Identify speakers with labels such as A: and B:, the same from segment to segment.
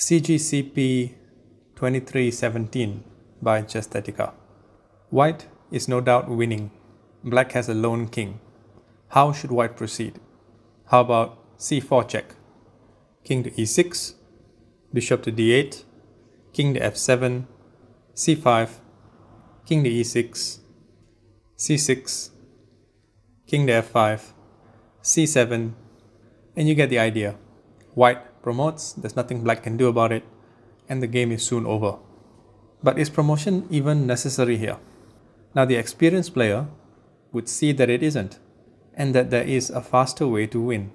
A: CGCP 2317 by Chastetica. White is no doubt winning. Black has a lone king. How should white proceed? How about c4 check? King to e6, bishop to d8, king to f7, c5, king to e6, c6, king to f5, c7, and you get the idea. White promotes, there's nothing Black can do about it, and the game is soon over. But is promotion even necessary here? Now, the experienced player would see that it isn't, and that there is a faster way to win.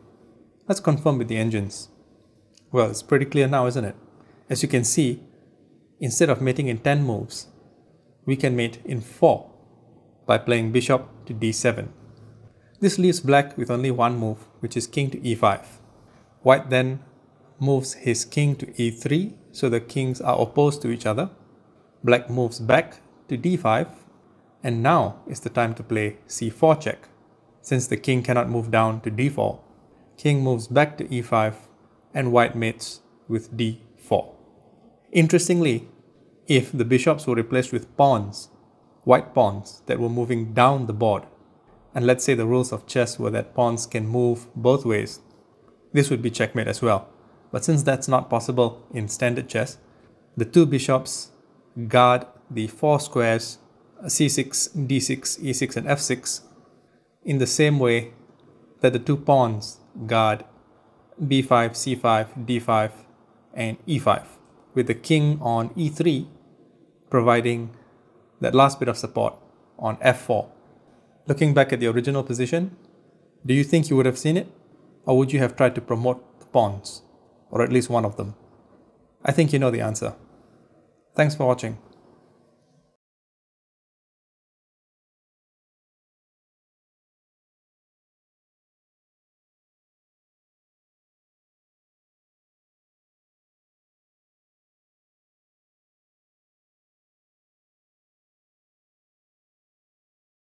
A: Let's confirm with the engines. Well, it's pretty clear now, isn't it? As you can see, instead of mating in 10 moves, we can mate in 4 by playing bishop to d7. This leaves black with only one move, which is king to e5. White then moves his king to e3, so the kings are opposed to each other. Black moves back to d5, and now is the time to play c4 check, since the king cannot move down to d4. King moves back to e5, and white mates with d4. Interestingly, if the bishops were replaced with pawns, white pawns that were moving down the board, and let's say the rules of chess were that pawns can move both ways, this would be checkmate as well. But since that's not possible in standard chess, the two bishops guard the four squares c6, d6, e6, and f6 in the same way that the two pawns guard b5, c5, d5, and e5, with the king on e3 providing that last bit of support on f4. Looking back at the original position, do you think you would have seen it? Or would you have tried to promote the pawns? or at least one of them? I think you know the answer. Thanks for watching.